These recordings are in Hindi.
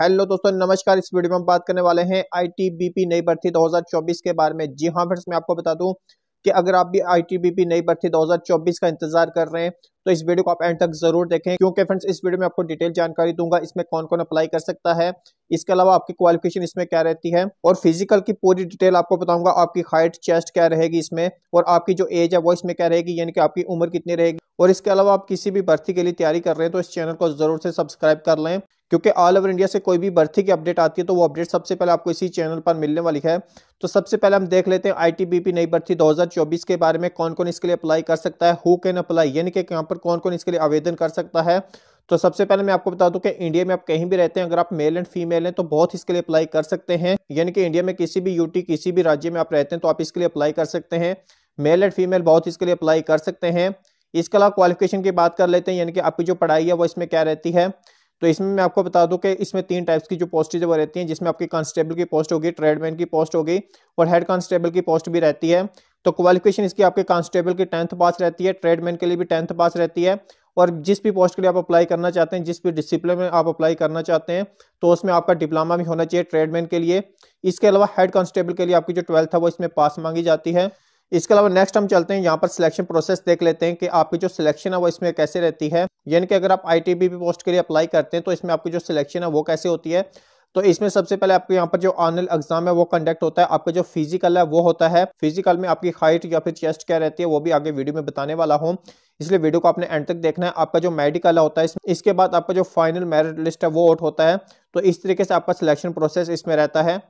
हेलो दोस्तों नमस्कार इस वीडियो में हम बात करने वाले हैं आईटीबीपी नई भर्ती 2024 के बारे में जी हाँ फ्रेंड्स मैं आपको बता दूं कि अगर आप भी आईटीबीपी नई भर्ती 2024 का इंतजार कर रहे हैं तो इस वीडियो को आप एंड तक जरूर देखें क्योंकि फ्रेंड्स इस वीडियो में आपको डिटेल जानकारी दूंगा इसमें कौन कौन अप्लाई कर सकता है इसके अलावा आपकी क्वालिफिकेशन इसमें क्या रहती है और फिजिकल की पूरी डिटेल आपको बताऊंगा आपकी हाइट चेस्ट क्या रहेगी इसमें और आपकी जो एज है वो इसमें क्या रहेगी यानी कि आपकी उम्र कितनी रहेगी और इसके अलावा आप किसी भी भर्ती के लिए तैयारी कर रहे हैं तो इस चैनल को जरूर से सब्सक्राइब कर लें क्योंकि ऑल ओवर इंडिया से कोई भी भर्ती की अपडेट आती है तो वो अपडेट सबसे पहले आपको इसी चैनल पर मिलने वाली है तो सबसे पहले हम देख लेते हैं आईटीबीपी नई भर्ती 2024 के बारे में कौन कौन इसके लिए अप्लाई कर सकता है हु कैन अप्लाई यानी कि पर कौन कौन इसके लिए आवेदन कर सकता है तो सबसे पहले मैं आपको बता दूं कि इंडिया में आप कहीं भी रहते हैं अगर आप मेल एंड फीमेल हैं तो बहुत इसके लिए अप्लाई कर सकते हैं यानी कि इंडिया में किसी भी यूटी किसी भी राज्य में आप रहते हैं तो आप इसके लिए अप्लाई कर सकते हैं मेल एंड फीमेल बहुत इसके लिए अप्लाई कर सकते हैं इसके अलावा क्वालिफिकेशन की बात कर लेते हैं यानी कि आपकी जो पढ़ाई है वो इसमें क्या रहती है तो इसमें मैं आपको बता दूं कि इसमें तीन टाइप्स की जो पोस्टेज वो रहती हैं जिसमें आपकी कांस्टेबल की पोस्ट होगी ट्रेडमैन की पोस्ट होगी और हेड कांस्टेबल की पोस्ट भी रहती है तो क्वालिफिकेशन इसकी आपके कांस्टेबल की टेंथ पास रहती है ट्रेडमैन के लिए भी टेंथ पास रहती है और जिस भी पोस्ट के लिए आप अप्लाई करना चाहते हैं जिस भी डिसिप्लिन में आप अप्लाई करना चाहते हैं तो उसमें आपका डिप्लोमा भी होना चाहिए ट्रेडमैन के लिए इसके अलावा हेड कांस्टेबल के लिए आपकी जो ट्वेल्थ है वो इसमें पास मांगी जाती है इसके अलावा नेक्स्ट हम चलते हैं यहाँ पर सिलेक्शन प्रोसेस देख लेते हैं कि आपकी जो सिलेक्शन है वो इसमें कैसे रहती है यानी कि अगर आप आई टी पोस्ट के लिए अप्लाई करते हैं तो इसमें आपकी जो सिलेक्शन है वो कैसे होती है तो इसमें सबसे पहले आपके यहाँ पर जो ऑनल एग्जाम है वो कंडक्ट होता है आपका जो फिजिकल है वो होता है फिजिकल में आपकी हाइट या फिर चेस्ट क्या रहती है वो भी आगे वीडियो में बताने वाला हूँ इसलिए वीडियो को आपने एंड तक देखना है आपका जो मेडिकल होता है इसके बाद आपका जो फाइनल मेरिट लिस्ट है वो आउट होता है तो इस तरीके से आपका सिलेक्शन प्रोसेस इसमें रहता है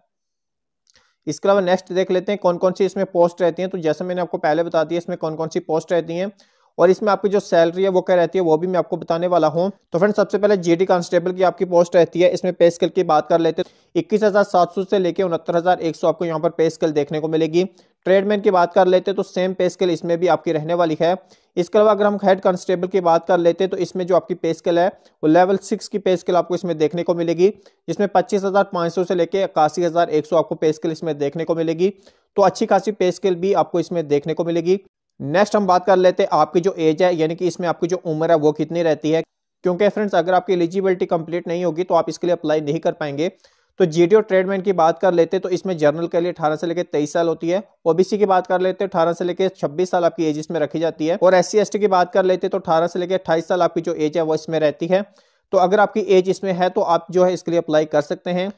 इसके अलावा नेक्स्ट देख लेते हैं कौन कौन सी इसमें पोस्ट रहती हैं तो जैसे मैंने आपको पहले बता दिया इसमें कौन कौन सी पोस्ट रहती हैं और इसमें आपकी जो सैलरी है वो क्या रहती है वो भी मैं आपको बताने वाला हूँ तो फ्रेंड सबसे पहले जीडी कांस्टेबल की आपकी पोस्ट रहती है इसमें पे स्केल की बात कर लेते इक्कीस हज़ार सात सौ से लेकर उनहत्तर हज़ार एक सौ आपको यहाँ पर पे स्केल देखने को मिलेगी ट्रेडमैन की बात कर लेते तो सेम पे स्केल इसमें भी आपकी रहने वाली है इसके अलावा अगर हम हेड कांस्टेबल की बात कर लेते तो इसमें जो आपकी पे स्केल है वो लेवल सिक्स की पे स्केल आपको इसमें देखने को मिलेगी जिसमें पच्चीस हज़ार पाँच सौ से लेकर इक्यासी हज़ार एक सौ आपको पे स्केल इसमें देखने को मिलेगी तो अच्छी खासी पे स्केल भी आपको इसमें देखने को मिलेगी नेक्स्ट हम बात कर लेते हैं आपकी जो एज है यानी कि इसमें आपकी जो उम्र है वो कितनी रहती है क्योंकि फ्रेंड्स अगर आपकी एलिजिबिलिटी कंप्लीट नहीं होगी तो आप इसके लिए अप्लाई नहीं कर पाएंगे तो जीडीओ और ट्रेडमैन की बात कर लेते हैं तो इसमें जनरल के लिए अठारह से लेकर तेईस साल होती है ओबीसी की बात कर लेते हैं अठारह से लेकर छब्बीस साल आपकी एज इसमें रखी जाती है और एस सी की बात कर लेते हैं तो अठारह से लेकर अट्ठाईस साल आपकी जो एज है वो इसमें रहती है तो अगर आपकी एज इसमें है तो आप जो है इसके लिए अप्लाई कर सकते हैं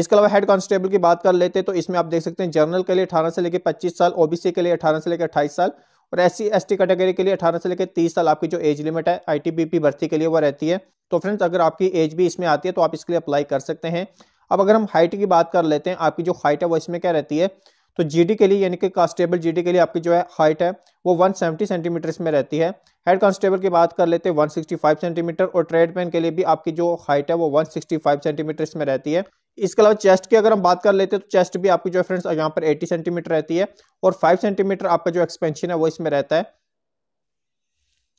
इसके अलावा हेड कांस्टेबल की बात कर लेते हैं तो इसमें आप देख सकते हैं जनरल के लिए अठारह से लेकर पच्चीस साल ओबीसी के लिए अठारह से लेकर अट्ठाईस साल और एस सी कैटेगरी के लिए अठारह से लेकर तीस साल आपकी जो एज लिमिट है आई भर्ती के लिए वो रहती है तो फ्रेंड्स अगर आपकी एज भी इसमें आती है तो आप इसके लिए अप्लाई कर सकते हैं अब अगर हम हाइट की बात कर लेते हैं आपकी जो हाइट है वो इसमें क्या रहती है तो जीडी के लिए यानी कि कांस्टेबल जीडी के लिए आपकी जो है हाइट है वो 170 सेंटीमीटर में रहती है हेड कांस्टेबल की बात कर लेते हैं 165 सेंटीमीटर और ट्रेडमैन के लिए भी आपकी जो हाइट है वो 165 सेंटीमीटर में रहती है इसके अलावा चेस्ट की अगर हम बात कर लेते हैं तो चेस्ट भी आपकी जो है फ्रेंड्स यहाँ पर 80 सेंटीमीटर रहती है और 5 सेंटीमीटर आपका जो एक्सपेंशन है वो इसमें रहता है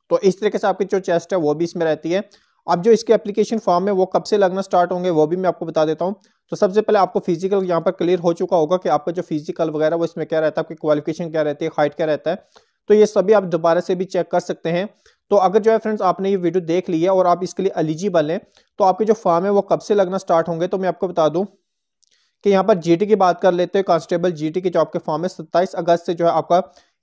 तो इस तरीके से आपकी जो चेस्ट है वो भी इसमें रहती है अब जो इसके एप्लीकेशन फॉर्म है वो कब से लगना स्टार्ट होंगे वो भी मैं आपको बता देता हूँ तो सबसे पहले आपको फिजिकल यहाँ पर क्लियर हो चुका होगा कि आपका जो फिजिकल वगैरह वो इसमें क्या रहता है आपकी क्वालिफिकेशन क्या रहती है हाइट क्या रहता है तो ये सभी आप दोबारा से भी चेक कर सकते हैं तो अगर जो है फ्रेंड्स आपने ये वीडियो देख ली है और आप इसके लिए एलिजिबल हैं तो आपके जो फॉर्म है वो कब से लगना स्टार्ट होंगे तो मैं आपको बता दूं कि यहाँ पर जीटी की बात कर लेते हैं कांस्टेबल जीटी के जो आपके फॉर्म है सत्ताईस अगस्त से जो है आपका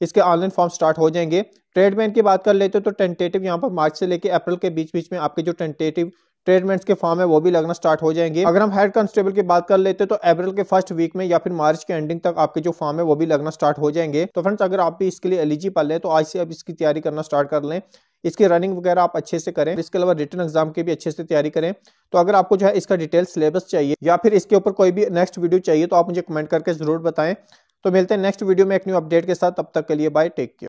इसके ऑनलाइन फॉर्म स्टार्ट हो जाएंगे ट्रेडमैन की बात कर लेते हो तो टेंटेटिव यहाँ पर मार्च से लेकर अप्रैल के बीच बीच में आपके जो टेंटेटिव स्टेटमेंट्स के फॉर्म है वो भी लगना स्टार्ट हो जाएंगे अगर हम हेड कांस्टेबल की बात कर लेते हैं तो अप्रैल के फर्स्ट वीक में या फिर मार्च के एंडिंग तक आपके जो फॉर्म है वो भी लगना स्टार्ट हो जाएंगे तो फ्रेंड्स अगर आप भी इसके लिए एलिजिबल है तो आज से आप इसकी तैयारी करना स्टार्ट कर लें इसकी रनिंग वगैरह आप अच्छे से करें इसके अलावा रिटर्न एग्जाम की भी अच्छे से तैयारी करें तो अगर आपको जो है इसका डिटेल सिलेबस चाहिए या फिर इसके ऊपर कोई भी नेक्स्ट वीडियो चाहिए तो आप मुझे कमेंट करके जरूर बताएं तो मिलते हैं नेक्स्ट वीडियो में एक न्यू अपडेट के साथ तब तक के लिए बाय टेक केयर